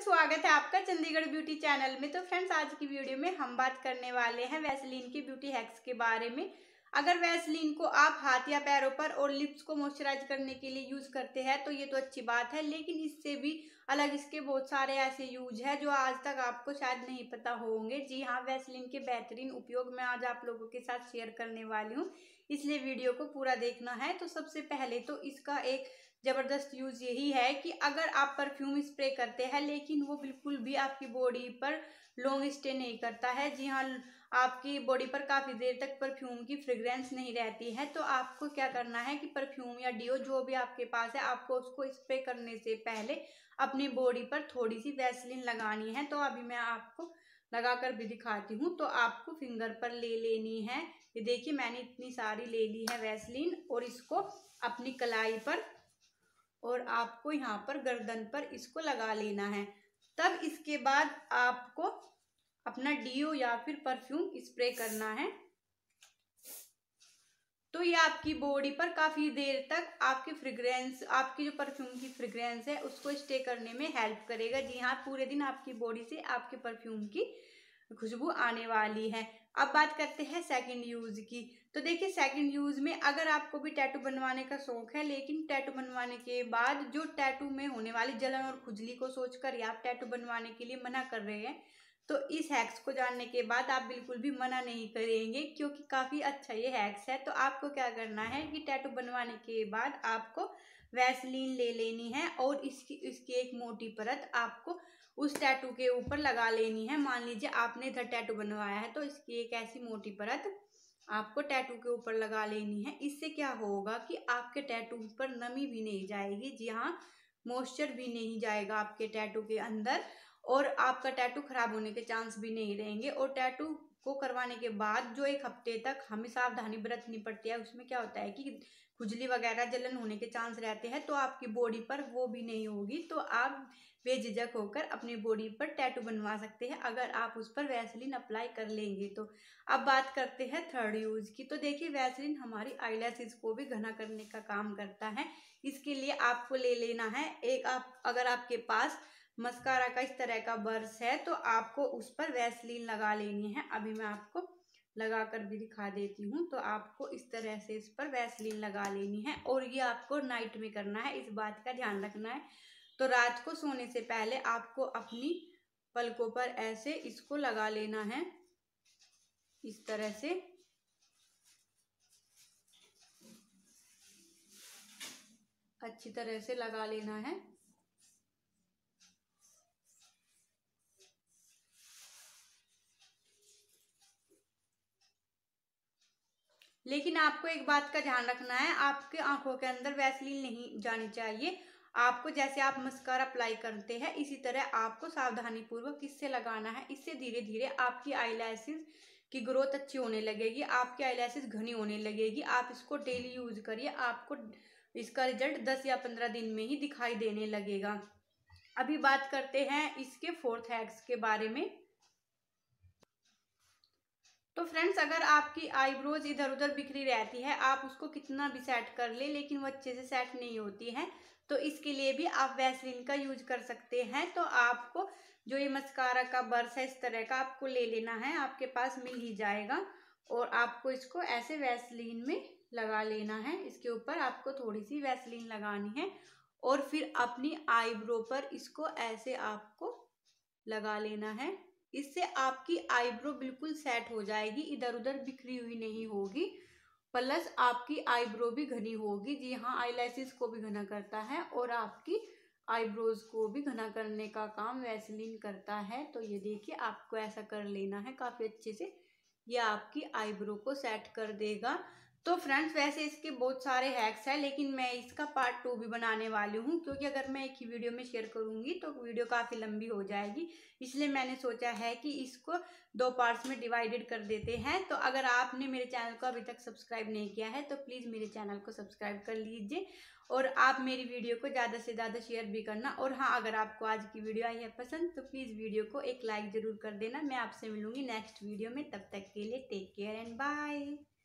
friends स्वागत है आपका चंडीगढ़ ब्यूटी चैनल में तो फ्रेंड्स आज की वीडियो में हम बात करने वाले हैं वैसलीन की ब्यूटी हैक्स के बारे में अगर वैसलीन को आप हाथ या पैरों पर और लिप्स को मॉइस्चराइज करने के लिए यूज़ करते हैं तो ये तो अच्छी बात है लेकिन इससे भी अलग इसके बहुत सारे ऐसे यूज है जो आज तक आपको शायद नहीं पता होंगे जी हाँ वैसलीन के बेहतरीन उपयोग मैं आज आप लोगों के साथ शेयर करने वाली हूँ इसलिए वीडियो को पूरा देखना है तो सबसे पहले तो इसका एक ज़बरदस्त यूज़ यही है कि अगर आप परफ्यूम स्प्रे करते हैं लेकिन वो बिल्कुल भी आपकी बॉडी पर लॉन्ग स्टे नहीं करता है जी हाँ आपकी बॉडी पर काफ़ी देर तक परफ्यूम की फ्रेग्रेंस नहीं रहती है तो आपको क्या करना है कि परफ्यूम या डिओ जो भी आपके पास है आपको उसको स्प्रे करने से पहले अपनी बॉडी पर थोड़ी सी वैसलिन लगानी है तो अभी मैं आपको लगा कर भी दिखाती हूँ तो आपको फिंगर पर ले लेनी है ये देखिए मैंने इतनी सारी ले ली है वैसलिन और इसको अपनी कलाई पर और आपको यहाँ पर गर्दन पर इसको लगा लेना है तब इसके बाद आपको अपना डीओ या फिर परफ्यूम स्प्रे करना है तो ये आपकी बॉडी पर काफ़ी देर तक आपकी फ्रेग्रेंस आपकी जो परफ्यूम की फ्रेग्रेंस है उसको स्टे करने में हेल्प करेगा जी हाँ पूरे दिन आपकी बॉडी से आपके परफ्यूम की खुशबू आने वाली है अब बात करते हैं सेकंड यूज़ की तो देखिए सेकंड यूज़ में अगर आपको भी टैटू बनवाने का शौक है लेकिन टैटू बनवाने के बाद जो टैटू में होने वाली जलन और खुजली को सोचकर या आप टैटू बनवाने के लिए मना कर रहे हैं तो इस हैक्स को जानने के बाद आप बिल्कुल भी मना नहीं करेंगे क्योंकि काफ़ी अच्छा ये हैक्स है तो आपको क्या करना है कि टैटू बनवाने के बाद आपको वैसलीन ले लेनी है और इसकी इसकी एक मोटी परत आपको उस टैटू के ऊपर लगा लेनी है मान लीजिए आपने इधर टैटू बनवाया है तो इसकी एक ऐसी मोटी परत आपको टैटू के ऊपर लगा लेनी है इससे क्या होगा कि आपके टैटू पर नमी भी नहीं जाएगी जी हाँ मॉइस्चर भी नहीं जाएगा आपके टैटू के अंदर और आपका टैटू खराब होने के चांस भी नहीं रहेंगे और टैटू को करवाने के बाद जो एक हफ्ते तक हमें सावधानी बरतनी पड़ती है उसमें क्या होता है कि खुजली वगैरह जलन होने के चांस रहते हैं तो आपकी बॉडी पर वो भी नहीं होगी तो आप बेझिझक होकर अपनी बॉडी पर टैटू बनवा सकते हैं अगर आप उस पर वैसलिन अप्लाई कर लेंगे तो अब बात करते हैं थर्ड यूज़ की तो देखिए वैसलिन हमारी आईलैसेस को भी घना करने का काम करता है इसके लिए आपको ले लेना है एक आप अगर आपके पास मस्कारा का इस तरह का बर्स है तो आपको उस पर वैसलीन लगा लेनी है अभी मैं आपको लगा कर भी दिखा देती हूँ तो आपको इस तरह से इस पर वैसलीन लगा लेनी है और ये आपको नाइट में करना है इस बात का ध्यान रखना है तो रात को सोने से पहले आपको अपनी पलकों पर ऐसे इसको लगा लेना है इस तरह से अच्छी तरह से लगा लेना है लेकिन आपको एक बात का ध्यान रखना है आपके आंखों के अंदर वैसलीन नहीं जानी चाहिए आपको जैसे आप मस्कार अप्लाई करते हैं इसी तरह आपको सावधानी पूर्वक किससे लगाना है इससे धीरे धीरे आपकी आईलैसेस की ग्रोथ अच्छी होने लगेगी आपकी आईलैसेस घनी होने लगेगी आप इसको डेली यूज करिए आपको इसका रिजल्ट दस या पंद्रह दिन में ही दिखाई देने लगेगा अभी बात करते हैं इसके फोर्थ हैक्स के बारे में तो फ्रेंड्स अगर आपकी आईब्रोज इधर उधर बिखरी रहती है आप उसको कितना भी सेट कर ले, लेकिन वो अच्छे से सेट नहीं होती है तो इसके लिए भी आप वैसलिन का यूज कर सकते हैं तो आपको जो ये मस्कारा का बर्स है इस तरह का आपको ले लेना है आपके पास मिल ही जाएगा और आपको इसको ऐसे वैसलिन में लगा लेना है इसके ऊपर आपको थोड़ी सी वैसलिन लगानी है और फिर अपनी आईब्रो पर इसको ऐसे आपको लगा लेना है इससे आपकी आईब्रो बिल्कुल सेट हो जाएगी इधर उधर बिखरी हुई नहीं होगी प्लस आपकी आईब्रो भी घनी होगी जी हाँ आईलाइसिस को भी घना करता है और आपकी आईब्रोज को भी घना करने का काम वैसलिन करता है तो ये देखिए आपको ऐसा कर लेना है काफ़ी अच्छे से ये आपकी आईब्रो को सेट कर देगा तो फ्रेंड्स वैसे इसके बहुत सारे हैक्स हैं लेकिन मैं इसका पार्ट टू भी बनाने वाली हूँ क्योंकि अगर मैं एक ही वीडियो में शेयर करूँगी तो वीडियो काफ़ी लंबी हो जाएगी इसलिए मैंने सोचा है कि इसको दो पार्ट्स में डिवाइडेड कर देते हैं तो अगर आपने मेरे चैनल को अभी तक सब्सक्राइब नहीं किया है तो प्लीज़ मेरे चैनल को सब्सक्राइब कर लीजिए और आप मेरी वीडियो को ज़्यादा से ज़्यादा शेयर भी करना और हाँ अगर आपको आज की वीडियो आई है पसंद तो प्लीज़ वीडियो को एक लाइक ज़रूर कर देना मैं आपसे मिलूँगी नेक्स्ट वीडियो में तब तक के लिए टेक केयर एंड बाय